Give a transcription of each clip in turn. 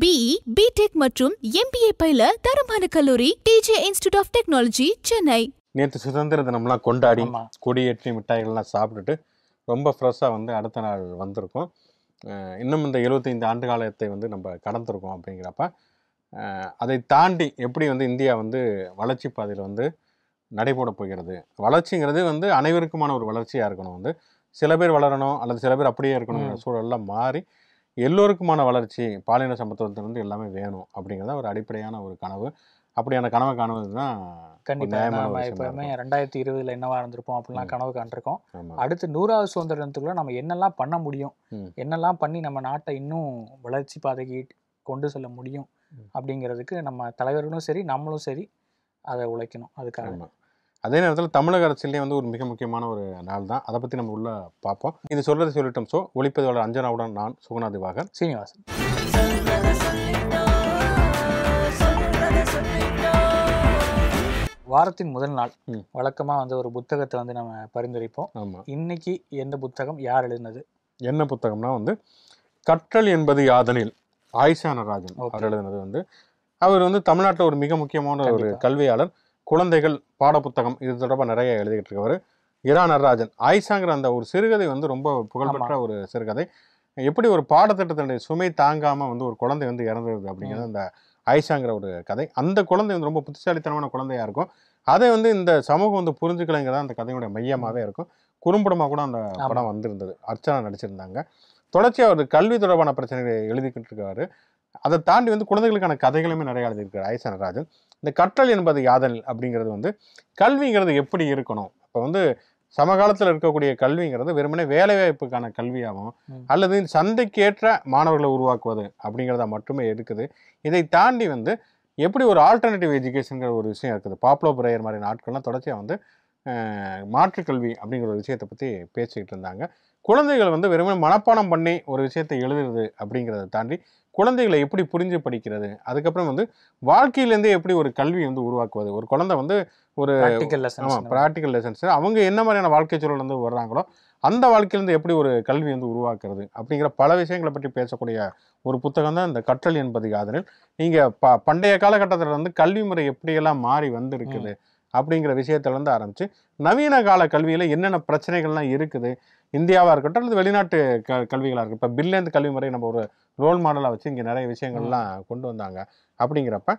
BE BTech மற்றும் MBA பயில தரமான கல்லூரி DJ institute of technology Chennai நேற்று சுதந்திர தினம்லாம் கொண்டாடி கொடியேற்றி மிட்டாய்கள்லாம் சாப்பிட்டுட்டு ரொம்ப ஃப்ரெஷ்ஷாக வந்து அடுத்த நாள் வந்திருக்கும் இன்னும் இந்த எழுபத்தைந்து ஆண்டு காலத்தை வந்து நம்ம கடந்திருக்கோம் அப்படிங்கிறப்ப அதை தாண்டி எப்படி வந்து இந்தியா வந்து வளர்ச்சி பாதையில் வந்து நடைபோட போகிறது வளர்ச்சிங்கிறது வந்து அனைவருக்குமான ஒரு வளர்ச்சியாக இருக்கணும் வந்து சில பேர் வளரணும் அல்லது சில பேர் அப்படியே இருக்கணும் சூழல்லாம் மாறி எல்லோருக்குமான வளர்ச்சி பாலின சமத்துவத்திலிருந்து எல்லாமே வேணும் அப்படிங்கிறத ஒரு அடிப்படையான ஒரு கனவு அப்படியான கனவை காணுவது தான் கண்டிப்பாக நம்ம எப்போவுமே ரெண்டாயிரத்தி இருபதுல என்னவா இருந்திருப்போம் அப்படிலாம் கனவு காண்டிருக்கோம் அடுத்து நூறாவது சுதந்திரத்துக்குள்ள நம்ம என்னெல்லாம் பண்ண முடியும் என்னெல்லாம் பண்ணி நம்ம நாட்டை இன்னும் வளர்ச்சி பாதைக்கு கொண்டு செல்ல முடியும் அப்படிங்கிறதுக்கு நம்ம தலைவர்களும் சரி நம்மளும் சரி அதை உழைக்கணும் அதுக்காக அதே நேரத்தில் தமிழக அரசியலே வந்து ஒரு மிக முக்கியமான ஒரு நாள் தான் அதை பற்றி நம்ம உள்ள பார்ப்போம் இது சொல்கிறது சொல்லிட்டோம் ஸோ ஒளிப்பதிவாளர் அஞ்சனாவுடன் நான் சுகுணா திவாகர் சீனிவாசன் வாரத்தின் முதல் நாள் வழக்கமாக வந்து ஒரு புத்தகத்தை வந்து நம்ம பரிந்துரைப்போம் ஆமாம் இன்னைக்கு எந்த புத்தகம் யார் எழுதினது என்ன புத்தகம்னா வந்து கற்றல் என்பது யாதனில் ஆயிஷா நடராஜன் அவர் எழுதினது வந்து அவர் வந்து தமிழ்நாட்டில் ஒரு மிக முக்கியமான ஒரு கல்வியாளர் குழந்தைகள் பாடப்புத்தகம் இது தொடர்பாக நிறைய எழுதிக்கிட்டு இருக்கவர் இரா நடராஜன் ஆயிஷாங்கிற அந்த ஒரு சிறுகதை வந்து ரொம்ப புகழ்பெற்ற ஒரு சிறுகதை எப்படி ஒரு பாடத்திட்டத்தினுடைய சுமை தாங்காமல் வந்து ஒரு குழந்தை வந்து இறந்துருது அப்படிங்கிறது அந்த ஆயிஷாங்கிற ஒரு கதை அந்த குழந்தை வந்து ரொம்ப புத்திசாலித்தனமான குழந்தையாக இருக்கும் அதை வந்து இந்த சமூகம் வந்து புரிஞ்சுக்கலைங்கிறத அந்த கதையுடைய மையமாகவே இருக்கும் குறும்படமாக கூட அந்த படம் வந்திருந்தது அர்ச்சனா நடிச்சிருந்தாங்க தொடர்ச்சியாக அவர் கல்வி தொடர்பான பிரச்சனைகளை எழுதிக்கிட்டு இருக்காரு அதை தாண்டி வந்து குழந்தைகளுக்கான கதைகளுமே நிறைய எழுதியிருக்காரு ஐ ராஜன் இந்த கற்றல் என்பது யாதல் அப்படிங்கிறது வந்து கல்விங்கிறது எப்படி இருக்கணும் இப்போ வந்து சமகாலத்தில் இருக்கக்கூடிய கல்விங்கிறது வெறுமனே வேலைவாய்ப்புக்கான கல்வியாகவும் அல்லது சந்தைக்கேற்ற மாணவர்களை உருவாக்குவது அப்படிங்கிறத மட்டுமே இருக்குது இதை தாண்டி வந்து எப்படி ஒரு ஆல்டர்னேட்டிவ் எஜுகேஷனுங்கிற ஒரு விஷயம் இருக்குது பாப்புலோ பிரேயர் மாதிரி நாட்கள்லாம் தொடர்ச்சியாக வந்து மாற்றுக்கல்வி அப்படிங்கிற ஒரு விஷயத்தை பற்றி பேசிக்கிட்டு இருந்தாங்க குழந்தைகள் வந்து வெறுமனே மனப்பாடம் பண்ணி ஒரு விஷயத்தை எழுதுறது அப்படிங்கிறத தாண்டி குழந்தைகளை எப்படி புரிஞ்சு படிக்கிறது அதுக்கப்புறம் வந்து வாழ்க்கையிலேருந்தே எப்படி ஒரு கல்வி வந்து உருவாக்குவது ஒரு குழந்தை வந்து ஒரு ஆமாம் ப்ராக்டிக்கல் லெசன்ஸ் அவங்க என்ன மாதிரியான வாழ்க்கை வந்து வர்றாங்களோ அந்த வாழ்க்கையிலேருந்து எப்படி ஒரு கல்வி வந்து உருவாக்குறது அப்படிங்கிற பல விஷயங்களை பற்றி பேசக்கூடிய ஒரு புத்தகம் தான் இந்த கற்றல் என்பது காதலில் நீங்கள் ப பண்டைய காலகட்டத்தில் வந்து கல்வி முறை எப்படியெல்லாம் மாறி வந்திருக்குது அப்படிங்கிற விஷயத்துலேருந்து ஆரம்பித்து நவீன கால கல்வியில் என்னென்ன பிரச்சனைகள்லாம் இருக்குது இந்தியாவாக இருக்கட்டும் அல்லது வெளிநாட்டு க கல்விகளாக இருக்கட்டும் இப்போ பில்லேந்து கல்வி முறை நம்ம ஒரு ரோல் மாடலாக வச்சு இங்கே நிறைய விஷயங்கள்லாம் கொண்டு வந்தாங்க அப்படிங்கிறப்ப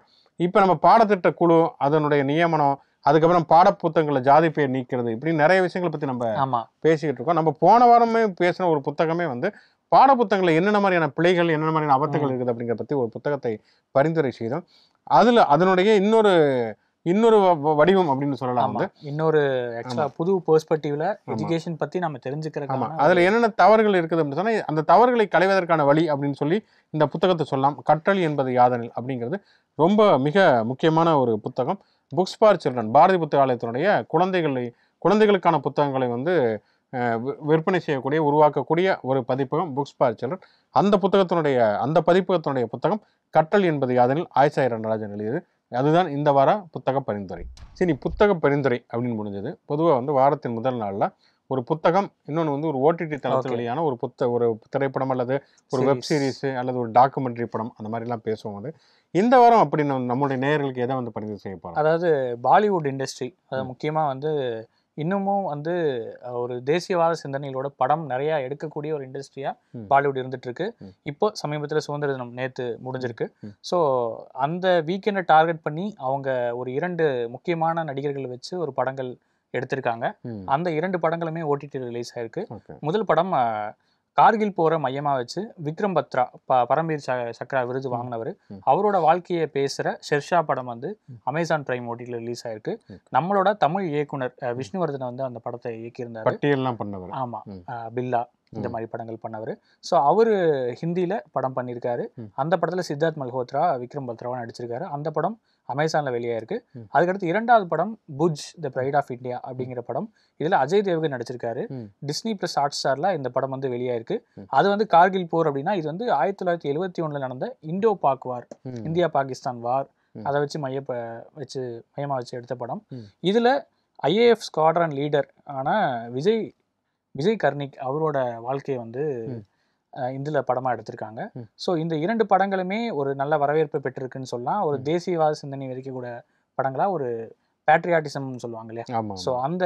இப்போ நம்ம பாடத்திட்ட குழு அதனுடைய நியமனம் அதுக்கப்புறம் பாடப்புத்தகங்களை ஜாதி பேர் நீக்கிறது இப்படின்னு நிறைய விஷயங்களை பற்றி நம்ம பேசிக்கிட்டு இருக்கோம் நம்ம போன வாரமே பேசின ஒரு புத்தகமே வந்து பாடப்புத்தகங்களை என்னென்ன மாதிரியான பிழைகள் என்னென்ன மாதிரியான அபத்தங்கள் இருக்குது அப்படிங்கிற பற்றி ஒரு புத்தகத்தை பரிந்துரை செய்தோம் அதில் அதனுடைய இன்னொரு இன்னொரு வடிவம் அப்படின்னு சொல்லலாம் வந்து இன்னொரு எக்ஸ்ட்ரா புது பெர்ஸ்பெக்டிவ்ல எஜுகேஷன் பத்தி நம்ம தெரிஞ்சுக்கிறோம் அதுல என்னென்ன தவறுகள் இருக்குது அப்படின்னு சொன்னா அந்த தவறுகளை களைவதற்கான வழி அப்படின்னு சொல்லி இந்த புத்தகத்தை சொல்லலாம் கற்றல் என்பது யாதனில் அப்படிங்கிறது ரொம்ப மிக முக்கியமான ஒரு புத்தகம் புக்ஸ் ஃபார் சில்ட்ரன் பாரதி புத்தகாலயத்தினுடைய குழந்தைகளை குழந்தைகளுக்கான புத்தகங்களை வந்து விற்பனை செய்யக்கூடிய உருவாக்கக்கூடிய ஒரு பதிப்பகம் புக்ஸ் ஃபார் சில்ட்ரன் அந்த புத்தகத்தினுடைய அந்த பதிப்பகத்தினுடைய புத்தகம் கற்றல் என்பது யாதனில் ஆயிசா நடராஜன் எழுதியது அதுதான் இந்த வார புத்தக பரிந்துரை சரி புத்தக பரிந்துரை அப்படின்னு முடிஞ்சது பொதுவாக வந்து வாரத்தின் முதல் நாளில் ஒரு புத்தகம் இன்னொன்று வந்து ஒரு ஓடிடி தளத்து வழியான ஒரு புத்த ஒரு திரைப்படம் அல்லது ஒரு வெப் சீரிஸ் அல்லது ஒரு டாக்குமெண்ட்ரி படம் அந்த மாதிரிலாம் பேசுவோம் அது இந்த வாரம் அப்படி நம்மளுடைய நேயர்களுக்கு எதை வந்து பரிந்துரை செய்ய அதாவது பாலிவுட் இண்டஸ்ட்ரி அது முக்கியமாக வந்து இன்னமும் வந்து ஒரு தேசியவாத சிந்தனைகளோட படம் நிறையா எடுக்கக்கூடிய ஒரு இண்டஸ்ட்ரியா பாலிவுட் இருந்துட்டு இருக்கு இப்போ சமீபத்தில் சுதந்திர தினம் நேத்து முடிஞ்சிருக்கு ஸோ அந்த வீக்கெண்டை டார்கெட் பண்ணி அவங்க ஒரு இரண்டு முக்கியமான நடிகர்கள் வச்சு ஒரு படங்கள் எடுத்திருக்காங்க அந்த இரண்டு படங்களுமே ஓடிடி ரிலீஸ் ஆயிருக்கு முதல் படம் கார்கில் போற மையமாக வச்சு விக்ரம் பத்ரா ப பரம்பீர் சக்ரா விருது வாங்கினவர் அவரோட வாழ்க்கையை பேசுகிற ஷெர்ஷா படம் வந்து அமேசான் பிரைம் ஓட்டியில் ரிலீஸ் ஆயிருக்கு நம்மளோட தமிழ் இயக்குனர் விஷ்ணுவர்தன் வந்து அந்த படத்தை இயக்கியிருந்தார் பட்டியல்லாம் பண்ணவர் ஆமாம் பில்லா இந்த மாதிரி படங்கள் பண்ணவர் ஸோ அவர் ஹிந்தியில் படம் பண்ணியிருக்காரு அந்த படத்தில் சித்தார்த் மல்ஹோத்ரா விக்ரம் பத்ராவாக நடிச்சிருக்காரு அந்த படம் அமேசானில் வெளியாயிருக்கு அதுக்கடுத்து இரண்டாவது படம் Bhuj the pride of India அப்படிங்கிற படம் இதில் அஜய் தேவ்கன் நடிச்சிருக்காரு டிஸ்னி பிளஸ் ஹாட் ஸ்டாரில் இந்த படம் வந்து இருக்கு அது வந்து கார்கில் போர் அப்படின்னா இது வந்து ஆயிரத்தி தொள்ளாயிரத்தி எழுபத்தி ஒன்றில் நடந்த Indo Pak war India Pakistan war அதை வச்சு மைய வச்சு மையமாக வச்சு எடுத்த படம் இதில் ஐஏஎஃப் ஸ்குவாட்ரன் லீடர் ஆனால் விஜய் விஜய் கர்னிக் அவரோட வாழ்க்கையை வந்து இதில் படமாக எடுத்திருக்காங்க ஸோ இந்த இரண்டு படங்களுமே ஒரு நல்ல வரவேற்பு பெற்றிருக்குன்னு சொல்லலாம் ஒரு தேசியவாத சிந்தனை விதைக்கக்கூட படங்களாக ஒரு பேட்ரியாட்டிசம்னு சொல்லுவாங்க இல்லையா ஸோ அந்த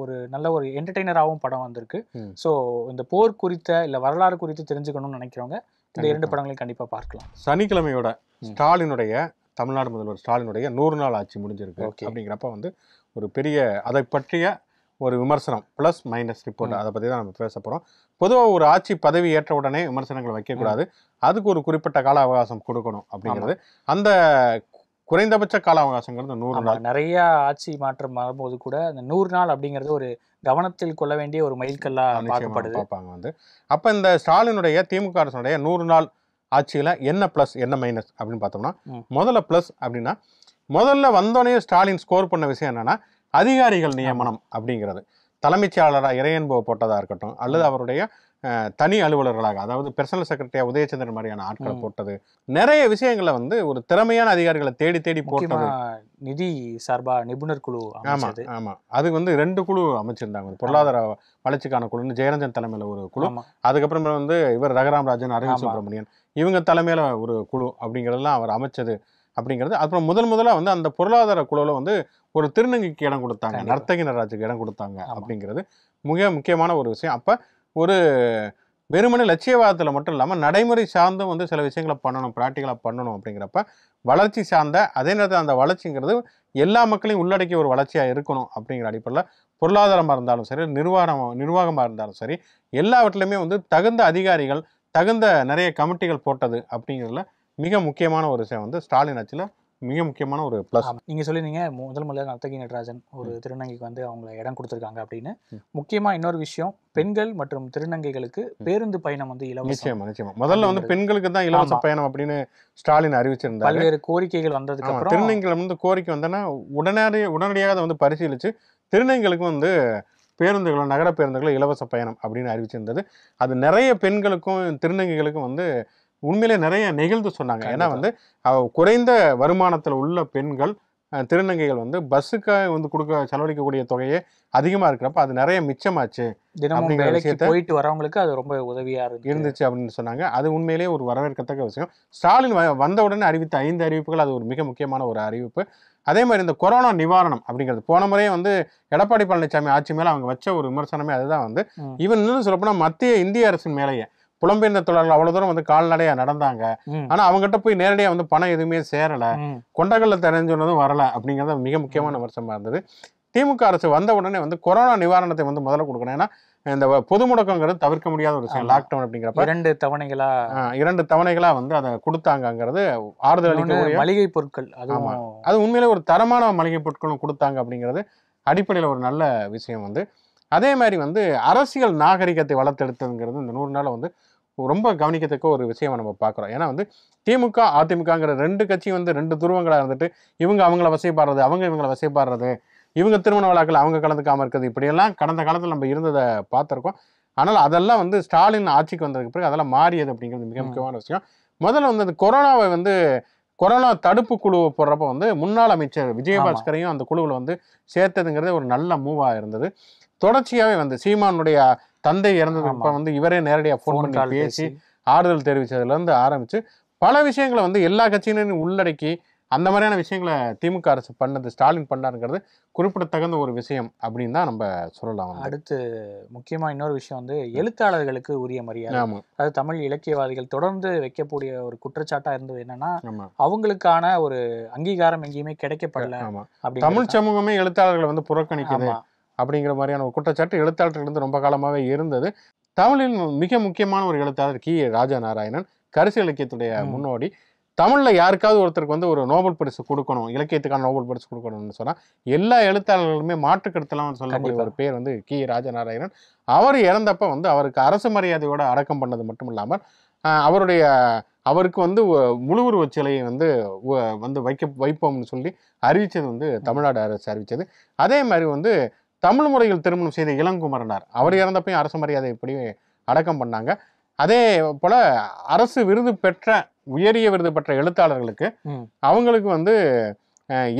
ஒரு நல்ல ஒரு என்டர்டெய்னராகவும் படம் வந்திருக்கு ஸோ இந்த போர் குறித்த இல்லை வரலாறு குறித்து தெரிஞ்சுக்கணும்னு நினைக்கிறவங்க இந்த இரண்டு படங்களையும் கண்டிப்பாக பார்க்கலாம் சனிக்கிழமையோட ஸ்டாலினுடைய தமிழ்நாடு முதல்வர் ஸ்டாலினுடைய நூறு நாள் ஆட்சி முடிஞ்சிருக்கு அப்படிங்கிறப்ப வந்து ஒரு பெரிய அதை பற்றிய ஒரு விமர்சனம் ப்ளஸ் மைனஸ் ரிப்போர்ட் அதை பற்றி தான் நம்ம பேச போகிறோம் பொதுவாக ஒரு ஆட்சி பதவி ஏற்ற உடனே விமர்சனங்களை வைக்கக்கூடாது அதுக்கு ஒரு குறிப்பிட்ட கால அவகாசம் கொடுக்கணும் அப்படிங்கிறது அந்த குறைந்தபட்ச கால அவகாசங்கிறது நூறு நாள் நிறைய ஆட்சி மாற்றம் வரும்போது கூட அந்த நூறு நாள் அப்படிங்கிறது ஒரு கவனத்தில் கொள்ள வேண்டிய ஒரு மைல்கல்லாக பார்ப்பாங்க வந்து அப்போ இந்த ஸ்டாலினுடைய திமுக அரசனுடைய நூறு நாள் ஆட்சியில் என்ன ப்ளஸ் என்ன மைனஸ் அப்படின்னு பார்த்தோம்னா முதல்ல ப்ளஸ் அப்படின்னா முதல்ல வந்தோடனே ஸ்டாலின் ஸ்கோர் பண்ண விஷயம் என்னன்னா அதிகாரிகள் நியமனம் அப்படிங்கிறது தலைமைச் செயலராக இறையன்போ போட்டதாக இருக்கட்டும் அல்லது அவருடைய தனி அலுவலர்களாக அதாவது பெர்சனல் செக்ரட்டரியாக உதயச்சந்திரன் மாதிரியான ஆட்களை போட்டது நிறைய விஷயங்களை வந்து ஒரு திறமையான அதிகாரிகளை தேடி தேடி போட்டது நிதி சார்பா நிபுணர் குழு ஆமா ஆமா அது வந்து ரெண்டு குழு அமைச்சிருந்தாங்க பொருளாதார வளர்ச்சிக்கான குழுன்னு ஜெயரஞ்சன் தலைமையில ஒரு குழு அதுக்கப்புறமே வந்து இவர் ரகராம் ராஜன் அரவிந்த் சுப்பிரமணியன் இவங்க தலைமையில ஒரு குழு அப்படிங்கிறதெல்லாம் அவர் அமைச்சது அப்படிங்கிறது அப்புறம் முதல் முதலாக வந்து அந்த பொருளாதார குழுவில் வந்து ஒரு திருநங்கைக்கு இடம் கொடுத்தாங்க நர்த்தகி நடராஜுக்கு இடம் கொடுத்தாங்க அப்படிங்கிறது மிக முக்கியமான ஒரு விஷயம் அப்போ ஒரு வெறுமனே லட்சியவாதத்தில் மட்டும் இல்லாமல் நடைமுறை சார்ந்தும் வந்து சில விஷயங்களை பண்ணணும் ப்ராக்டிக்கலாக பண்ணணும் அப்படிங்கிறப்ப வளர்ச்சி சார்ந்த அதே நேரத்தில் அந்த வளர்ச்சிங்கிறது எல்லா மக்களையும் உள்ளடக்கிய ஒரு வளர்ச்சியாக இருக்கணும் அப்படிங்கிற அடிப்படையில் பொருளாதாரமாக இருந்தாலும் சரி நிர்வாகம் நிர்வாகமாக இருந்தாலும் சரி எல்லாவற்றிலையுமே வந்து தகுந்த அதிகாரிகள் தகுந்த நிறைய கமிட்டிகள் போட்டது அப்படிங்கிறதுல மிக முக்கியமான ஒரு விஷயம் வந்து ஸ்டாலின் ஆட்சியில் மிக முக்கியமான ஒரு ப்ளஸ் நீங்கள் சொல்லியிருந்தீங்க முதல் முதலாக நர்த்தகி நடராஜன் ஒரு திருநங்கைக்கு வந்து அவங்கள இடம் கொடுத்துருக்காங்க அப்படின்னு முக்கியமாக இன்னொரு விஷயம் பெண்கள் மற்றும் திருநங்கைகளுக்கு பேருந்து பயணம் வந்து இலவசம் நிச்சயமா நிச்சயமா முதல்ல வந்து பெண்களுக்கு தான் இலவச பயணம் அப்படின்னு ஸ்டாலின் அறிவிச்சிருந்தார் பல்வேறு கோரிக்கைகள் வந்ததுக்கு அப்புறம் திருநங்கைகள் வந்து கோரிக்கை வந்தோன்னா உடனடி உடனடியாக அதை வந்து பரிசீலிச்சு திருநங்கைகளுக்கும் வந்து பேருந்துகளும் நகர பேருந்துகளும் இலவச பயணம் அப்படின்னு அறிவிச்சிருந்தது அது நிறைய பெண்களுக்கும் திருநங்கைகளுக்கும் வந்து உண்மையிலே நிறைய நெகிழ்ந்து சொன்னாங்க ஏன்னா வந்து குறைந்த வருமானத்தில் உள்ள பெண்கள் திருநங்கைகள் வந்து பஸ்ஸுக்கு வந்து கொடுக்க செலவழிக்கக்கூடிய தொகையே அதிகமாக இருக்கிறப்ப அது நிறைய மிச்சமாச்சு போயிட்டு வரவங்களுக்கு அது ரொம்ப உதவியாக இருந்துச்சு அப்படின்னு சொன்னாங்க அது உண்மையிலேயே ஒரு வரவேற்கத்தக்க விஷயம் ஸ்டாலின் வந்த உடனே அறிவித்த ஐந்து அறிவிப்புகள் அது ஒரு மிக முக்கியமான ஒரு அறிவிப்பு அதே மாதிரி இந்த கொரோனா நிவாரணம் அப்படிங்கிறது போன முறையே வந்து எடப்பாடி பழனிசாமி ஆட்சி மேலே அவங்க வச்ச ஒரு விமர்சனமே அதுதான் வந்து இவன் இன்னும் சொல்லப்போனால் மத்திய இந்திய அரசின் மேலேயே புலம்பெயர்ந்த தொழிலாளர்கள் அவ்வளவு தூரம் வந்து கால்நடையா நடந்தாங்க ஆனா அவங்ககிட்ட போய் நேரடியா வந்து பணம் எதுவுமே சேரல கொண்டகல்ல தெரிஞ்சதும் வரல அப்படிங்கறத மிக முக்கியமான வருஷமா இருந்தது திமுக அரசு வந்த உடனே வந்து கொரோனா நிவாரணத்தை வந்து முதல்ல கொடுக்கணும் ஏன்னா இந்த பொது முடக்கங்கிறது தவிர்க்க முடியாத ஒரு விஷயம் லாக்டவுன் அப்படிங்கிறப்ப இரண்டு தவணைகளா இரண்டு தவணைகளா வந்து அதை கொடுத்தாங்கிறது ஆறுதல் மளிகை பொருட்கள் ஆமா அது உண்மையிலே ஒரு தரமான மளிகை பொருட்களும் கொடுத்தாங்க அப்படிங்கிறது அடிப்படையில் ஒரு நல்ல விஷயம் வந்து அதே மாதிரி வந்து அரசியல் நாகரிகத்தை வளர்த்தெடுத்ததுங்கிறது இந்த நூறு நாள் வந்து ரொம்ப கவனிக்கத்தக்க ஒரு விஷயமா நம்ம பார்க்குறோம் ஏன்னா வந்து திமுக அதிமுகங்கிற ரெண்டு கட்சியும் வந்து ரெண்டு துருவங்களாக இருந்துட்டு இவங்க அவங்கள வசைப்பாடுறது அவங்க இவங்கள வசைப்பாடுறது இவங்க திருமண விழாக்கள் அவங்க கலந்துக்காமல் இருக்கிறது இப்படியெல்லாம் கடந்த காலத்தில் நம்ம இருந்ததை பார்த்துருக்கோம் ஆனால் அதெல்லாம் வந்து ஸ்டாலின் ஆட்சிக்கு வந்ததுக்கு பிறகு அதெல்லாம் மாறியது அப்படிங்கிறது மிக முக்கியமான விஷயம் முதல்ல வந்து அந்த கொரோனாவை வந்து கொரோனா தடுப்பு குழு போடுறப்ப வந்து முன்னாள் அமைச்சர் விஜயபாஸ்கரையும் அந்த குழுவில் வந்து சேர்த்ததுங்கிறது ஒரு நல்ல மூவாக இருந்தது தொடர்ச்சியாகவே வந்து சீமானுடைய தந்தை இறந்தது வந்து இவரே நேரடியாக ஃபோன் பண்ணி பேசி ஆறுதல் தெரிவித்ததுலேருந்து ஆரம்பித்து பல விஷயங்களை வந்து எல்லா கட்சியினரையும் உள்ளடக்கி அந்த மாதிரியான விஷயங்களை திமுக அரசு பண்ணது ஸ்டாலின் பண்ணாருங்கிறது குறிப்பிடத்தகுந்த ஒரு விஷயம் அப்படின்னு தான் நம்ம சொல்லலாம் அடுத்து முக்கியமாக இன்னொரு விஷயம் வந்து எழுத்தாளர்களுக்கு உரிய மரியாதை அது தமிழ் இலக்கியவாதிகள் தொடர்ந்து வைக்கக்கூடிய ஒரு குற்றச்சாட்டாக இருந்தது என்னன்னா அவங்களுக்கான ஒரு அங்கீகாரம் எங்கேயுமே கிடைக்கப்படல தமிழ் சமூகமே எழுத்தாளர்களை வந்து புறக்கணிக்கலாம் அப்படிங்கிற மாதிரியான ஒரு குற்றச்சாட்டு எழுத்தாளர்கள் வந்து ரொம்ப காலமாகவே இருந்தது தமிழின் மிக முக்கியமான ஒரு எழுத்தாளர் கி ராஜா நாராயணன் கரிசி இலக்கியத்துடைய முன்னோடி தமிழில் யாருக்காவது ஒருத்தருக்கு வந்து ஒரு நோபல் பரிசு கொடுக்கணும் இலக்கியத்துக்கான நோபல் பரிசு கொடுக்கணும்னு சொன்னால் எல்லா எழுத்தாளர்களுமே மாற்றுக்கருத்தெல்லாம் சொல்லக்கூடிய ஒரு பேர் வந்து கி ராஜநாராயணன் அவர் இறந்தப்ப வந்து அவருக்கு அரசு மரியாதையோடு அடக்கம் பண்ணது மட்டும் இல்லாமல் அவருடைய அவருக்கு வந்து முழுவுருவ சிலையை வந்து வந்து வைக்க வைப்போம்னு சொல்லி அறிவித்தது வந்து தமிழ்நாடு அரசு அறிவித்தது அதே மாதிரி வந்து தமிழ் முறையில் திருமணம் செய்த இளங்குமரனார் அவர் இறந்தப்பையும் அரசு மரியாதை இப்படி அடக்கம் பண்ணாங்க அதே போல அரசு விருது பெற்ற உயரிய விருது பெற்ற எழுத்தாளர்களுக்கு அவங்களுக்கு வந்து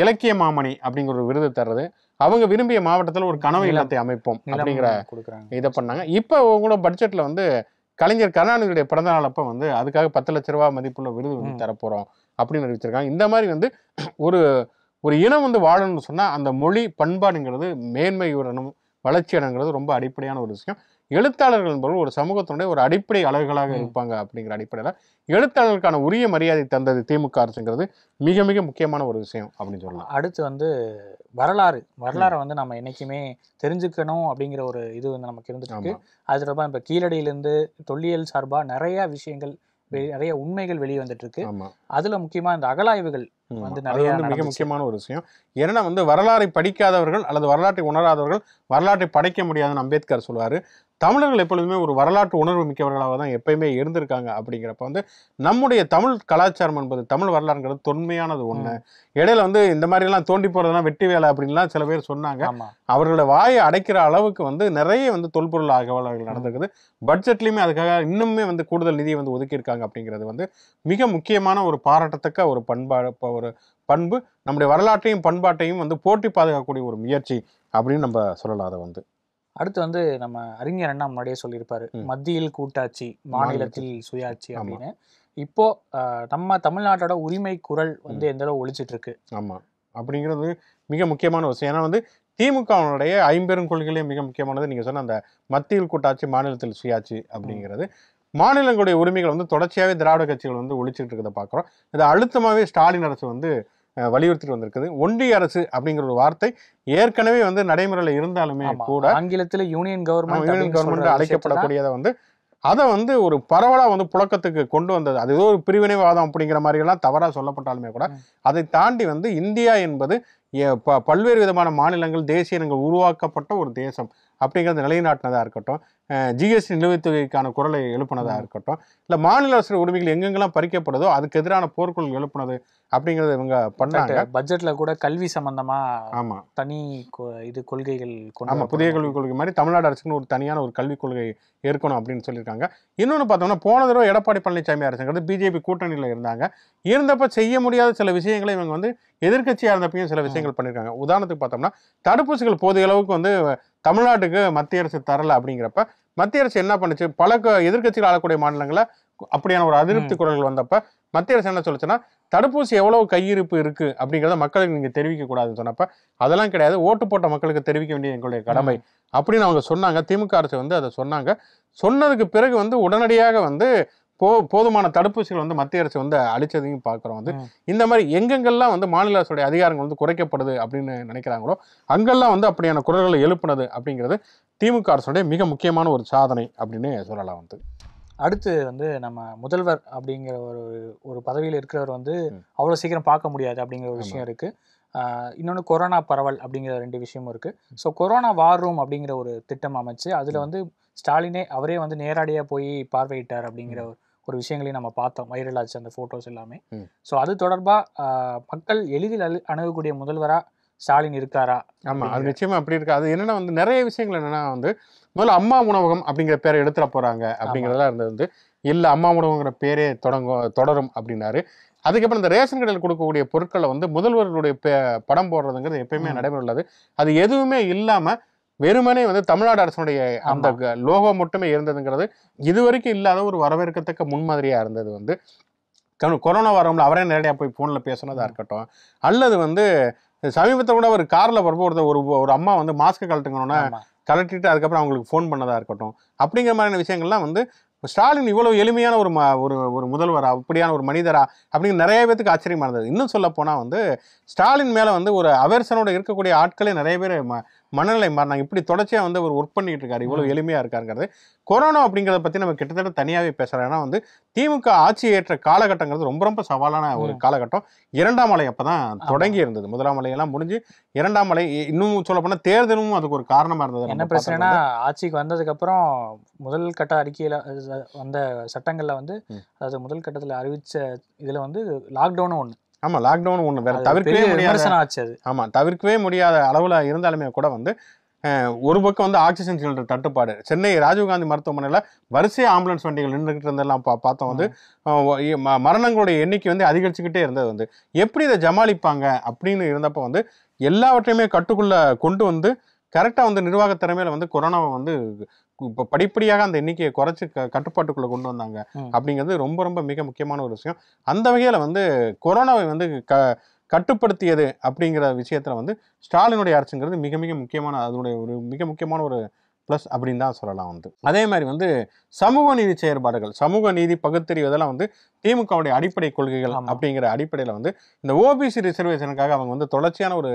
இலக்கிய மாமணி அப்படிங்கிற ஒரு விருது தர்றது அவங்க விரும்பிய மாவட்டத்தில் ஒரு கனவு இல்லத்தை அமைப்போம் அப்படிங்கிற இதை பண்ணாங்க இப்போ உங்களோட பட்ஜெட்ல வந்து கலைஞர் கருணாநிதியுடைய பிறந்த நாள் அப்போ வந்து அதுக்காக பத்து லட்ச ரூபா மதிப்புள்ள விருது வந்து தரப்போகிறோம் அப்படின்னு அறிவிச்சிருக்காங்க இந்த மாதிரி வந்து ஒரு ஒரு இனம் வந்து வாழணும்னு சொன்னால் அந்த மொழி பண்பாடுங்கிறது மேன்மையுடனும் வளர்ச்சி ரொம்ப அடிப்படையான ஒரு விஷயம் எழுத்தாளர்கள் என்பவர்கள் ஒரு சமூகத்தினுடைய ஒரு அடிப்படை அழகுகளாக இருப்பாங்க அப்படிங்கிற அடிப்படையில் எழுத்தாளர்களுக்கான உரிய மரியாதை தந்தது திமுக அரசுங்கிறது மிக மிக முக்கியமான ஒரு விஷயம் அப்படின்னு சொல்லலாம் அடுத்து வந்து வரலாறு வரலாறை வந்து நம்ம என்றைக்குமே தெரிஞ்சுக்கணும் அப்படிங்கிற ஒரு இது வந்து நமக்கு இருந்துட்டு அது தொடர்பாக இப்போ கீழடியிலேருந்து தொல்லியல் சார்பாக நிறையா விஷயங்கள் நிறைய உண்மைகள் வெளியே வந்துட்டு இருக்கு அதுல முக்கியமா இந்த அகலாய்வுகள் வந்து நிறைய வந்து மிக முக்கியமான ஒரு விஷயம் ஏன்னா வந்து வரலாறை படிக்காதவர்கள் அல்லது வரலாற்றை உணராதவர்கள் வரலாற்றை படைக்க முடியாதுன்னு அம்பேத்கர் சொல்வாரு தமிழர்கள் எப்பொழுதுமே ஒரு வரலாற்று உணர்வு மிக்கவர்களாக தான் எப்பயுமே இருந்திருக்காங்க அப்படிங்கிறப்ப வந்து நம்முடைய தமிழ் கலாச்சாரம் என்பது தமிழ் வரலாறுங்கிறது தொன்மையானது ஒன்று இடையில வந்து இந்த மாதிரிலாம் தோண்டி போகிறதுனா வெட்டி வேலை அப்படின்லாம் சில பேர் சொன்னாங்க அவர்களோட வாயை அடைக்கிற அளவுக்கு வந்து நிறைய வந்து தொல்பொருள் அகவலர்கள் நடந்திருக்குது பட்ஜெட்லையுமே அதுக்காக இன்னுமே வந்து கூடுதல் நிதியை வந்து ஒதுக்கியிருக்காங்க அப்படிங்கிறது வந்து மிக முக்கியமான ஒரு பாராட்டத்தக்க ஒரு பண்பா ஒரு பண்பு நம்முடைய வரலாற்றையும் பண்பாட்டையும் வந்து போட்டி பாதுகாக்கக்கூடிய ஒரு முயற்சி அப்படின்னு நம்ம சொல்லலாம் அதை வந்து அடுத்து வந்து நம்ம அறிஞர் அண்ணா முன்னாடியே சொல்லியிருப்பாரு மத்தியில் கூட்டாட்சி மாநிலத்தில் சுயாட்சி அப்படின்னு இப்போ நம்ம தமிழ்நாட்டோட உரிமை குரல் வந்து எந்த அளவு ஒழிச்சிட்டு இருக்கு ஆமா அப்படிங்கிறது மிக முக்கியமான விஷயம் ஏன்னா வந்து திமுகவுடைய ஐம்பெரும் கொள்கையிலேயே மிக முக்கியமானது நீங்க சொன்ன அந்த மத்தியில் கூட்டாட்சி மாநிலத்தில் சுயாட்சி அப்படிங்கிறது மாநிலங்களுடைய உரிமைகள் வந்து தொடர்ச்சியாகவே திராவிட கட்சிகள் வந்து ஒழிச்சிட்டு இருக்கிறத பார்க்குறோம் இதை அழுத்தமாகவே ஸ்டாலின் அரசு வந்து வலியுறுத்திட்டு வந்திருக்குது ஒன்றிய அரசு அப்படிங்கிற ஒரு வார்த்தை ஏற்கனவே வந்து நடைமுறையில் இருந்தாலுமே கூட ஆங்கிலத்தில் யூனியன் கவர்மெண்ட் யூனியன் கவர்மெண்ட் அழைக்கப்படக்கூடியதை வந்து அதை வந்து ஒரு பரவலாக வந்து புழக்கத்துக்கு கொண்டு வந்தது அது ஏதோ ஒரு பிரிவினைவாதம் அப்படிங்கிற மாதிரியெல்லாம் தவறாக சொல்லப்பட்டாலுமே கூட அதை தாண்டி வந்து இந்தியா என்பது பல்வேறு விதமான மாநிலங்கள் தேசியங்கள் உருவாக்கப்பட்ட ஒரு தேசம் அப்படிங்கிறது நிலைநாட்டினதாக இருக்கட்டும் ஜிஎஸ்டி நிலுவைத்தொகைக்கான குரலை எழுப்பினதாக இருக்கட்டும் இல்லை மாநில அரசு உரிமைகள் எங்கெங்கெல்லாம் பறிக்கப்படுதோ அதுக்கு எதிரான போர்க்குள் எழுப்பினது அப்படிங்கிறத இவங்க பண்ணாங்க பட்ஜெட்டில் கூட கல்வி சம்மந்தமாக ஆமாம் தனி இது கொள்கைகள் ஆமாம் புதிய கல்விக் கொள்கை மாதிரி தமிழ்நாடு அரசுக்குன்னு ஒரு தனியான ஒரு கல்விக் கொள்கை ஏற்கணும் அப்படின்னு சொல்லியிருக்காங்க இன்னொன்று பார்த்தோம்னா போன தடவை எடப்பாடி பழனிசாமி அரசுங்கிறது பிஜேபி கூட்டணியில் இருந்தாங்க இருந்தப்போ செய்ய முடியாத சில விஷயங்களை இவங்க வந்து எதிர்கட்சியாக இருந்தப்பையும் சில விஷயங்கள் பண்ணியிருக்காங்க உதாரணத்துக்கு பார்த்தோம்னா தடுப்பூசிகள் போதிய அளவுக்கு வந்து தமிழ்நாட்டுக்கு மத்திய அரசு தரல அப்படிங்கிறப்ப மத்திய அரசு என்ன பண்ணுச்சு பல எதிர்கட்சிகள் ஆளக்கூடிய மாநிலங்களில் அப்படியான ஒரு அதிருப்தி குரல்கள் வந்தப்ப மத்திய அரசு என்ன சொல்லுச்சுன்னா தடுப்பூசி எவ்வளவு கையிருப்பு இருக்கு அப்படிங்கிறத மக்களுக்கு நீங்க தெரிவிக்க கூடாதுன்னு சொன்னப்ப அதெல்லாம் கிடையாது ஓட்டு போட்ட மக்களுக்கு தெரிவிக்க வேண்டிய எங்களுடைய கடமை அப்படின்னு அவங்க சொன்னாங்க திமுக அரசு வந்து அதை சொன்னாங்க சொன்னதுக்கு பிறகு வந்து உடனடியாக வந்து போ போதுமான தடுப்பூசிகள் வந்து மத்திய அரசு வந்து அழிச்சதையும் பார்க்குறோம் வந்து இந்த மாதிரி எங்கெங்கெல்லாம் வந்து மாநில அரசுடைய அதிகாரங்கள் வந்து குறைக்கப்படுது அப்படின்னு நினைக்கிறாங்களோ அங்கெல்லாம் வந்து அப்படியான குரல்களை எழுப்புனது அப்படிங்கிறது திமுக அரசுடைய மிக முக்கியமான ஒரு சாதனை அப்படின்னு சொல்லலாம் வந்து அடுத்து வந்து நம்ம முதல்வர் அப்படிங்கிற ஒரு ஒரு பதவியில் இருக்கிறவர் வந்து அவ்வளோ சீக்கிரம் பார்க்க முடியாது அப்படிங்கிற ஒரு விஷயம் இருக்குது இன்னொன்று கொரோனா பரவல் அப்படிங்கிற ரெண்டு விஷயமும் இருக்குது ஸோ கொரோனா வார் ரூம் அப்படிங்கிற ஒரு திட்டம் அமைச்சு அதில் வந்து ஸ்டாலினே அவரே வந்து நேரடியாக போய் பார்வையிட்டார் அப்படிங்கிற ஒரு விஷயங்களையும் நம்ம பார்த்தோம் வைரல் ஆச்சு அந்த ஃபோட்டோஸ் எல்லாமே ஸோ அது தொடர்பாக மக்கள் எளிதில் அணுகக்கூடிய முதல்வராக ஸ்டாலின் இருக்காரா ஆமாம் அது நிச்சயமாக அப்படி இருக்கு அது என்னென்னா வந்து நிறைய விஷயங்கள் என்னென்னா வந்து முதல்ல அம்மா உணவகம் அப்படிங்கிற பேரை எடுத்துகிட்டு போகிறாங்க அப்படிங்கிறதெல்லாம் இருந்தது வந்து இல்லை அம்மா உணவுங்கிற பேரே தொடங்கும் தொடரும் அப்படின்னாரு அதுக்கப்புறம் இந்த ரேஷன் கடையில் கொடுக்கக்கூடிய பொருட்களை வந்து முதல்வர்களுடைய படம் போடுறதுங்கிறது எப்பயுமே நடைபெறவில்லை உள்ளது அது எதுவுமே இல்லாமல் வெறுமனே வந்து தமிழ்நாடு அரசனுடைய அந்த லோகோ மட்டுமே இருந்ததுங்கிறது இதுவரைக்கும் இல்லாத ஒரு வரவேற்கத்தக்க முன்மாதிரியா இருந்தது வந்து கொரோனா வரும்ல அவரே நேரடியாக போய் ஃபோனில் பேசுனதாக இருக்கட்டும் அல்லது வந்து சமீபத்தை கூட ஒரு காரில் வரப்போ ஒருத்தர் ஒரு ஒரு அம்மா வந்து மாஸ்க் கலட்டுங்கணும்னா கலட்டிட்டு அதுக்கப்புறம் அவங்களுக்கு ஃபோன் பண்ணதாக இருக்கட்டும் அப்படிங்கிற மாதிரியான விஷயங்கள்லாம் வந்து ஸ்டாலின் இவ்வளவு எளிமையான ஒரு ஒரு ஒரு முதல்வரா அப்படியான ஒரு மனிதரா அப்படிங்கிற நிறைய பேத்துக்கு ஆச்சரியமா இருந்தது இன்னும் சொல்ல போனால் வந்து ஸ்டாலின் மேலே வந்து ஒரு அவர்சனோட இருக்கக்கூடிய ஆட்களே நிறைய பேர் மனநிலை மாறினாங்க இப்படி தொடர்ச்சியாக வந்து அவர் ஒர்க் பண்ணிட்டு இருக்காரு இவ்வளோ எளிமையாக இருக்காருங்கிறது கொரோனா அப்படிங்கிறத பற்றி நம்ம கிட்டத்தட்ட தனியாகவே பேசுகிறோம் ஏன்னா வந்து திமுக ஆட்சி ஏற்ற காலகட்டங்கிறது ரொம்ப ரொம்ப சவாலான ஒரு காலகட்டம் இரண்டாம் அலை அப்போ தான் தொடங்கி இருந்தது முதலாம் அலையெல்லாம் முடிஞ்சு இரண்டாம் அலை இன்னும் சொல்ல போனால் தேர்தலும் அதுக்கு ஒரு காரணமாக இருந்தது என்ன பிரச்சனைனா ஆட்சிக்கு வந்ததுக்கப்புறம் முதல் கட்ட அறிக்கையில் வந்த சட்டங்களில் வந்து அதாவது முதல் கட்டத்தில் அறிவித்த இதில் வந்து லாக்டவுனும் ஒன்று ஆமா லாக்டவுன் ஒன்று வேற தவிர்க்கவே முடியாது ஆச்சு ஆமா தவிர்க்கவே முடியாத அளவுல இருந்தாலுமே கூட வந்து ஒரு பக்கம் வந்து ஆக்சிஜன் சிலிண்டர் தட்டுப்பாடு சென்னை ராஜீவ்காந்தி மருத்துவமனையில் வரிசை ஆம்புலன்ஸ் வண்டிகள் நின்றுக்கிட்டு இருந்தெல்லாம் பா பார்த்தோம் வந்து மரணங்களுடைய எண்ணிக்கை வந்து அதிகரிச்சுக்கிட்டே இருந்தது வந்து எப்படி இதை ஜமாளிப்பாங்க அப்படின்னு இருந்தப்போ வந்து எல்லாவற்றையுமே கட்டுக்குள்ளே கொண்டு வந்து கரெக்டாக வந்து நிர்வாக திறமையில வந்து கொரோனாவை வந்து இப்போ படிப்படியாக அந்த எண்ணிக்கையை குறைச்சி கட்டுப்பாட்டுக்குள்ளே கொண்டு வந்தாங்க அப்படிங்கிறது ரொம்ப ரொம்ப மிக முக்கியமான ஒரு விஷயம் அந்த வகையில் வந்து கொரோனாவை வந்து க கட்டுப்படுத்தியது அப்படிங்கிற விஷயத்தில் வந்து ஸ்டாலினுடைய அரசுங்கிறது மிக மிக முக்கியமான அதனுடைய ஒரு மிக முக்கியமான ஒரு ப்ளஸ் அப்படின்னு தான் சொல்லலாம் வந்து அதே மாதிரி வந்து சமூக நீதி செயற்பாடுகள் சமூக நீதி பகுத்தறிவதெல்லாம் வந்து திமுகவுடைய அடிப்படை கொள்கைகள் அப்படிங்கிற அடிப்படையில் வந்து இந்த ஓபிசி ரிசர்வேஷனுக்காக அவங்க வந்து தொடர்ச்சியான ஒரு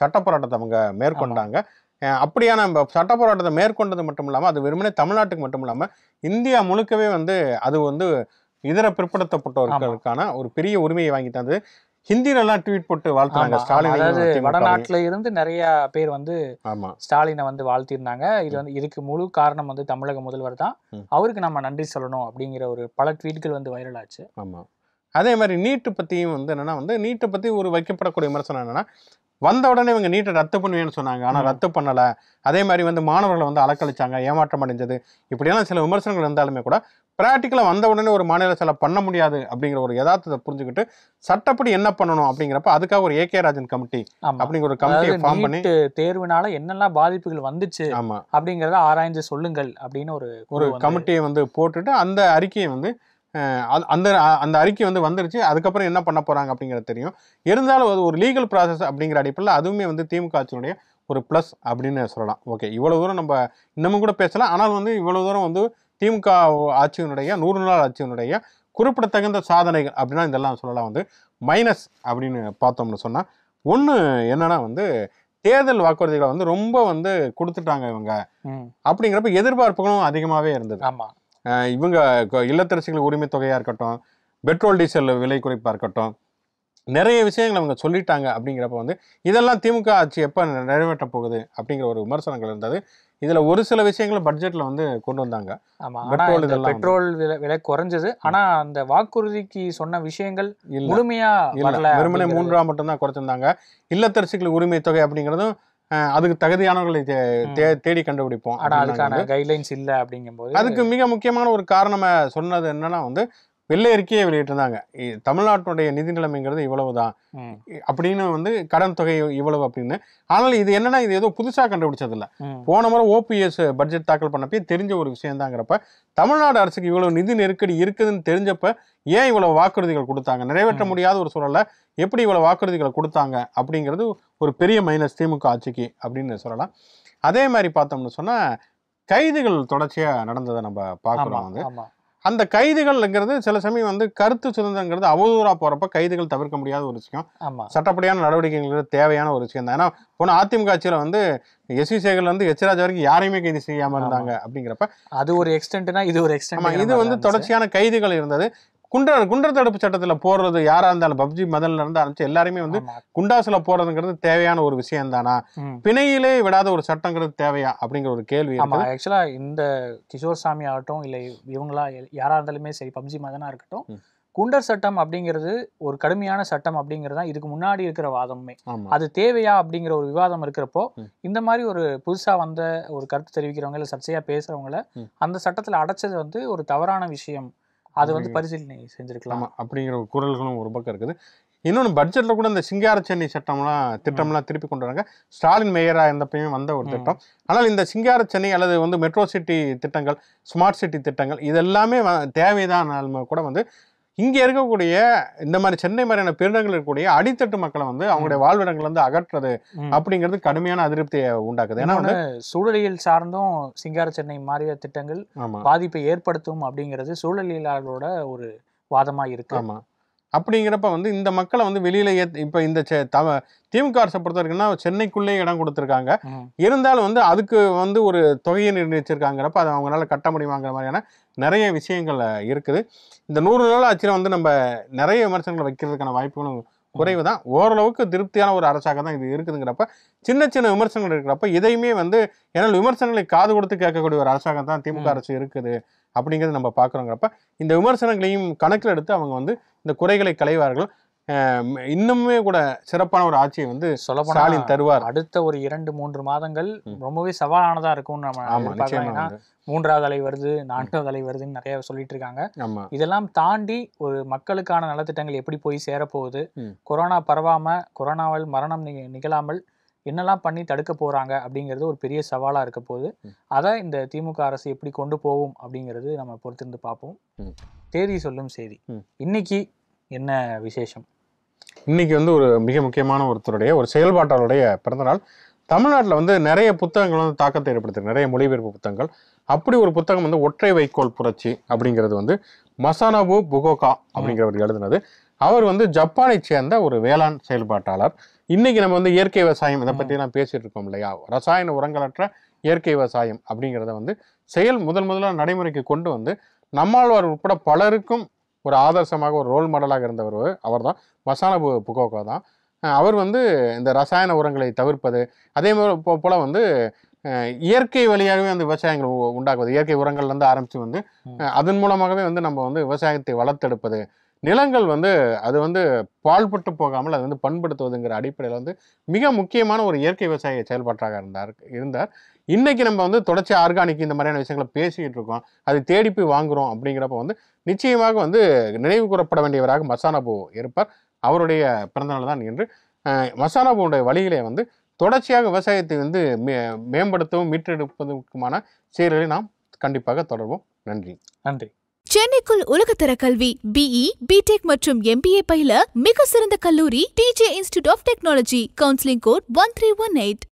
சட்ட போராட்டத்தை அவங்க மேற்கொண்டாங்க அப்படியான சட்ட போராட்டத்தை மேற்கொண்டது மட்டும் இல்லாமல் அது வெறுமனே தமிழ்நாட்டுக்கு மட்டும் இல்லாமல் இந்தியா முழுக்கவே வந்து அது வந்து இதர பிற்படுத்தப்பட்டவர்களுக்கான ஒரு பெரிய உரிமையை வாங்கி தந்தது எல்லாம் ட்வீட் போட்டு வாழ்த்தாங்க ஸ்டாலின் அதாவது வடநாட்டுல இருந்து நிறைய பேர் வந்து ஆமா ஸ்டாலினை வந்து வாழ்த்திருந்தாங்க இது வந்து இதுக்கு முழு காரணம் வந்து தமிழக முதல்வர் தான் அவருக்கு நம்ம நன்றி சொல்லணும் அப்படிங்கிற ஒரு பல ட்வீட்கள் வந்து வைரல் ஆச்சு ஆமா அதே மாதிரி நீட்டு பத்தியும் வந்து என்னன்னா வந்து நீட்டை பத்தி ஒரு வைக்கப்படக்கூடிய விமர்சனம் என்னன்னா வந்த உடனே இவங்க நீட்டை ரத்து பண்ணுவேன்னு சொன்னாங்க ஆனால் ரத்து பண்ணலை அதே மாதிரி வந்து மாணவர்களை வந்து அலக்கழிச்சாங்க ஏமாற்றம் அடைஞ்சது இப்படியெல்லாம் சில விமர்சனங்கள் இருந்தாலுமே கூட ப்ராக்டிக்கலாக வந்த உடனே ஒரு மாநில செலவு பண்ண முடியாது அப்படிங்கிற ஒரு யதார்த்தத்தை புரிஞ்சுக்கிட்டு சட்டப்படி என்ன பண்ணணும் அப்படிங்கிறப்ப அதுக்காக ஒரு ஏ கே ராஜன் கமிட்டி அப்படிங்கிற ஒரு கமிட்டியை ஃபார்ம் பண்ணி தேர்வுனால என்னெல்லாம் பாதிப்புகள் வந்துச்சு ஆமாம் அப்படிங்கிறத ஆராய்ஞ்சு சொல்லுங்கள் அப்படின்னு ஒரு ஒரு கமிட்டியை வந்து போட்டுட்டு அந்த அறிக்கையை வந்து அந்த அந்த அறிக்கை வந்து வந்துருச்சு அதுக்கப்புறம் என்ன பண்ண போகிறாங்க அப்படிங்கிறது தெரியும் இருந்தாலும் அது ஒரு லீகல் ப்ராசஸ் அப்படிங்கிற அடிப்படையில் அதுவுமே வந்து திமுக ஆட்சியினுடைய ஒரு ப்ளஸ் அப்படின்னு சொல்லலாம் ஓகே இவ்வளோ தூரம் நம்ம இன்னமும் கூட பேசலாம் ஆனால் வந்து இவ்வளோ தூரம் வந்து திமுக ஆட்சியினுடைய நூறு நாள் ஆட்சியினுடைய குறிப்பிடத்தகுந்த சாதனைகள் அப்படின்னா இதெல்லாம் சொல்லலாம் வந்து மைனஸ் அப்படின்னு பார்த்தோம்னு சொன்னால் ஒன்று என்னென்னா வந்து தேர்தல் வாக்குறுதிகளை வந்து ரொம்ப வந்து கொடுத்துட்டாங்க இவங்க அப்படிங்கிறப்ப எதிர்பார்ப்புகளும் அதிகமாகவே இருந்தது ஆமாம் இவங்க இல்லத்தரசிகள் உரிமை தொகையாக இருக்கட்டும் பெட்ரோல் டீசல் விலை குறைப்பாக இருக்கட்டும் நிறைய விஷயங்கள் அவங்க சொல்லிட்டாங்க அப்படிங்கிறப்ப வந்து இதெல்லாம் திமுக ஆட்சி எப்போ நிறைவேற்ற போகுது அப்படிங்கிற ஒரு விமர்சனங்கள் இருந்தது இதில் ஒரு சில விஷயங்களும் பட்ஜெட்டில் வந்து கொண்டு வந்தாங்க பெட்ரோல் இதெல்லாம் பெட்ரோல் விலை விலை குறைஞ்சது ஆனால் அந்த வாக்குறுதிக்கு சொன்ன விஷயங்கள் முழுமையாக இல்லை வெறுமனே மூன்றாம் மட்டும்தான் குறைச்சிருந்தாங்க இல்லத்தரசிகள் உரிமை தொகை அப்படிங்கிறதும் அதுக்கு தகுதியானவர்களை தேடி கண்டுபிடிப்போம் அதுக்கான கைட்லைன்ஸ் இல்லை அப்படிங்கும்போது அதுக்கு மிக முக்கியமான ஒரு காரணமாக சொன்னது என்னன்னா வந்து வெள்ளை அறிக்கையை வெளியிட்டிருந்தாங்க தமிழ்நாட்டுடைய நிதி நிலைமைங்கிறது இவ்வளவு தான் அப்படின்னு வந்து கடன் தொகை இவ்வளவு அப்படின்னு ஆனால் இது என்னன்னா இது ஏதோ புதுசாக கண்டுபிடிச்சதில்ல போன முறை ஓபிஎஸ் பட்ஜெட் தாக்கல் பண்ணப்பே தெரிஞ்ச ஒரு விஷயம் தாங்கிறப்ப தமிழ்நாடு அரசுக்கு இவ்வளவு நிதி நெருக்கடி இருக்குதுன்னு தெரிஞ்சப்ப ஏன் இவ்வளவு வாக்குறுதிகள் கொடுத்தாங்க நிறைவேற்ற முடியாத ஒரு சூழல்ல எப்படி இவ்வளவு வாக்குறுதிகளை கொடுத்தாங்க அப்படிங்கிறது ஒரு பெரிய மைனஸ் திமுக ஆட்சிக்கு அப்படின்னு சொல்லலாம் அதே மாதிரி பார்த்தோம்னு சொன்னா கைதுகள் தொடர்ச்சியா நடந்ததை நம்ம பார்க்குறோம் வந்து அந்த கைதுகள்ங்கிறது சில சமயம் வந்து கருத்து சுதந்திரங்கிறது அவதூறாக போகிறப்ப கைதுகள் தவிர்க்க முடியாத ஒரு விஷயம் சட்டப்படியான நடவடிக்கைங்கிறது தேவையான ஒரு விஷயம் தான் ஏன்னா போன அதிமுக ஆட்சியில் வந்து எஸ் வி சேகர்ல இருந்து எச்ராஜ் வரைக்கும் யாரையுமே கைது செய்யாமல் இருந்தாங்க அப்படிங்கிறப்ப அது ஒரு எக்ஸ்டென்ட்னா இது ஒரு எக்ஸ்டென்ட் இது வந்து தொடர்ச்சியான கைதுகள் இருந்தது குண்டர் குண்டர் தடுப்பு சட்டத்துல போடுறது யாரா இருந்தாலும் பப்ஜி மதல்ல இருந்து ஆரம்பிச்சு எல்லாருமே வந்து குண்டாசுல போறதுங்கிறது தேவையான ஒரு விஷயம் தானா பிணையிலே விடாத ஒரு சட்டங்கிறது தேவையா அப்படிங்கிற ஒரு கேள்வி ஆக்சுவலா இந்த கிஷோர் சாமி ஆகட்டும் இல்லை இவங்களா யாரா இருந்தாலுமே சரி பப்ஜி மதனா இருக்கட்டும் குண்டர் சட்டம் அப்படிங்கிறது ஒரு கடுமையான சட்டம் அப்படிங்கிறது இதுக்கு முன்னாடி இருக்கிற வாதமுமே அது தேவையா அப்படிங்கிற ஒரு விவாதம் இருக்கிறப்போ இந்த மாதிரி ஒரு புதுசா வந்த ஒரு கருத்து தெரிவிக்கிறவங்க இல்லை சர்ச்சையா பேசுறவங்கள அந்த சட்டத்துல அடைச்சது வந்து ஒரு தவறான விஷயம் அது வந்து பரிசீலனை செஞ்சிருக்கலாம் அப்படிங்கிற குரல்களும் ஒரு பக்கம் இருக்குது இன்னொன்று பட்ஜெட்டில் கூட இந்த சிங்கார சென்னை சட்டம்லாம் திட்டம்லாம் திருப்பி கொண்டு வராங்க ஸ்டாலின் மேயராக இருந்தப்பையும் வந்த ஒரு திட்டம் ஆனால் இந்த சிங்கார சென்னை அல்லது வந்து மெட்ரோ சிட்டி திட்டங்கள் ஸ்மார்ட் சிட்டி திட்டங்கள் இதெல்லாமே தேவைதான் கூட வந்து இங்கே இருக்கக்கூடிய இந்த மாதிரி சென்னை மாதிரியான பெருநகரில் இருக்கக்கூடிய அடித்தட்டு மக்களை வந்து அவங்களுடைய வாழ்விடங்கள் வந்து அகற்றுறது அப்படிங்கிறது கடுமையான அதிருப்தியை உண்டாக்குது ஏன்னா வந்து சூழலியல் சார்ந்தும் சிங்கார சென்னை மாறிய திட்டங்கள் பாதிப்பை ஏற்படுத்தும் அப்படிங்கிறது சூழலியலாளர்களோட ஒரு வாதமாக இருக்கு ஆமாம் அப்படிங்கிறப்ப வந்து இந்த மக்களை வந்து வெளியில ஏ இப்போ இந்த திமுக அரசை பொறுத்த வரைக்கும்னா சென்னைக்குள்ளேயே இடம் கொடுத்துருக்காங்க இருந்தாலும் வந்து அதுக்கு வந்து ஒரு தொகையை நிர்ணயிச்சிருக்காங்கிறப்ப அதை அவங்களால கட்ட முடியுமாங்கிற மாதிரியான நிறைய விஷயங்கள் இருக்குது இந்த நூறு நாள் ஆட்சியில் வந்து நம்ம நிறைய விமர்சனங்களை வைக்கிறதுக்கான வாய்ப்புகளும் குறைவு தான் ஓரளவுக்கு திருப்தியான ஒரு அரசாக தான் இது இருக்குதுங்கிறப்ப சின்ன சின்ன விமர்சனங்கள் இருக்கிறப்ப இதையுமே வந்து ஏன்னா விமர்சனங்களை காது கொடுத்து கேட்கக்கூடிய ஒரு அரசாங்கம் தான் திமுக அரசு இருக்குது அப்படிங்கிறது நம்ம பார்க்குறோங்கிறப்ப இந்த விமர்சனங்களையும் கணக்கில் எடுத்து அவங்க வந்து இந்த குறைகளை களைவார்கள் இன்னுமே கூட சிறப்பான ஒரு ஆட்சியை வந்து சொல்ல ஸ்டாலின் தருவார் அடுத்த ஒரு இரண்டு மூன்று மாதங்கள் ரொம்பவே சவாலானதா இருக்கும்னு நம்ம மூன்றாவது அலை வருது நான்காவது அலை வருதுன்னு நிறைய சொல்லிட்டு இருக்காங்க இதெல்லாம் தாண்டி ஒரு மக்களுக்கான நலத்திட்டங்கள் எப்படி போய் சேரப்போகுது கொரோனா பரவாம கொரோனாவில் மரணம் நிகழாமல் என்னெல்லாம் பண்ணி தடுக்க போறாங்க அப்படிங்கிறது ஒரு பெரிய சவாலா இருக்க போகுது அதை இந்த திமுக அரசு எப்படி கொண்டு போகும் அப்படிங்கிறது நம்ம பொறுத்திருந்து பார்ப்போம் தேதி சொல்லும் செய்தி இன்னைக்கு என்ன விசேஷம் இன்னைக்கு வந்து ஒரு மிக முக்கியமான ஒருத்தருடைய ஒரு செயல்பாட்டாளருடைய பிறந்தநாள் தமிழ்நாட்டில் வந்து நிறைய புத்தகங்கள் வந்து தாக்கத்தை ஏற்படுத்தி நிறைய மொழிபெயர்ப்பு புத்தகங்கள் அப்படி ஒரு புத்தகம் வந்து ஒற்றை வைக்கோல் புரட்சி அப்படிங்கிறது வந்து மசானபு புகோகா அப்படிங்கிறவர் எழுதினது அவர் வந்து ஜப்பானை சேர்ந்த ஒரு வேளாண் செயல்பாட்டாளர் இன்னைக்கு நம்ம வந்து இயற்கை விவசாயம் இதை பற்றி நான் பேசிட்டு இருக்கோம் இல்லையா ரசாயன உரங்களற்ற இயற்கை விவசாயம் அப்படிங்கிறத வந்து செயல் முதல் முதலாக நடைமுறைக்கு கொண்டு வந்து நம்மாழ்வார் உட்பட பலருக்கும் ஒரு ஆதர்சமாக ஒரு ரோல் மாடலாக இருந்தவர் அவர் தான் மசாலா புகோகோ தான் அவர் வந்து இந்த ரசாயன உரங்களை தவிர்ப்பது அதே மாதிரி போல் வந்து இயற்கை வழியாகவே வந்து விவசாயங்கள் உண்டாக்குவது இயற்கை உரங்கள்லேருந்து ஆரம்பித்து வந்து அதன் மூலமாகவே வந்து நம்ம வந்து விவசாயத்தை வளர்த்தெடுப்பது நிலங்கள் வந்து அது வந்து பால்பட்டு போகாமல் அது வந்து பண்படுத்துவதுங்கிற அடிப்படையில் வந்து மிக முக்கியமான ஒரு இயற்கை விவசாய செயல்பாட்டாக இருந்தார் இருந்தார் இன்றைக்கி நம்ம வந்து தொடர்ச்சி ஆர்கானிக் இந்த மாதிரியான விஷயங்களை பேசிக்கிட்டு இருக்கோம் அது தேடி போய் வாங்குகிறோம் அப்படிங்கிறப்ப வந்து நிச்சயமாக வந்து நினைவு கூறப்பட வேண்டியவராக பூ இருப்பார் அவருடைய பிறந்தநாள் தான் என்று மசானாபுடைய வழிகளை வந்து தொடர்ச்சியாக விவசாயத்தை வந்து மே மேம்படுத்தவும் மீட்டெடுப்பதற்குமான செயல்களை நாம் கண்டிப்பாக தொடர்வோம் நன்றி நன்றி சென்னைக்குள் உலகத்தர கல்வி பிஇ பிடெக் e, மற்றும் எம்பிஏ பயில மிக சிறந்த கல்லூரி DJ institute of technology counselling code one three one eight